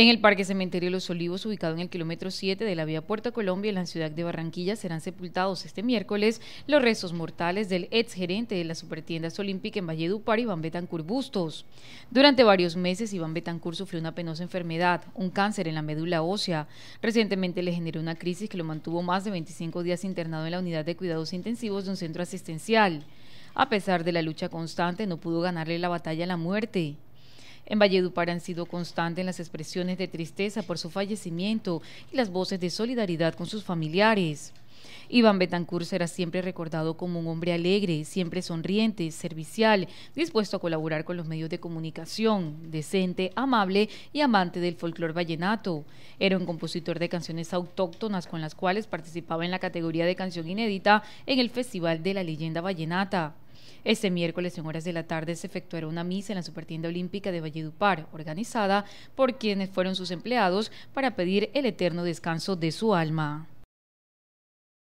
En el Parque Cementerio Los Olivos, ubicado en el kilómetro 7 de la vía Puerto Colombia, en la ciudad de Barranquilla, serán sepultados este miércoles los restos mortales del ex gerente de la supertiendas Olímpica en Valledupar, Iván Betancur Bustos. Durante varios meses, Iván Betancur sufrió una penosa enfermedad, un cáncer en la médula ósea. Recientemente le generó una crisis que lo mantuvo más de 25 días internado en la unidad de cuidados intensivos de un centro asistencial. A pesar de la lucha constante, no pudo ganarle la batalla a la muerte. En Valledupar han sido constantes las expresiones de tristeza por su fallecimiento y las voces de solidaridad con sus familiares. Iván Betancourt será siempre recordado como un hombre alegre, siempre sonriente, servicial, dispuesto a colaborar con los medios de comunicación, decente, amable y amante del folclore vallenato. Era un compositor de canciones autóctonas con las cuales participaba en la categoría de canción inédita en el Festival de la Leyenda Vallenata. Este miércoles en horas de la tarde se efectuará una misa en la Supertienda Olímpica de Valledupar, organizada por quienes fueron sus empleados para pedir el eterno descanso de su alma.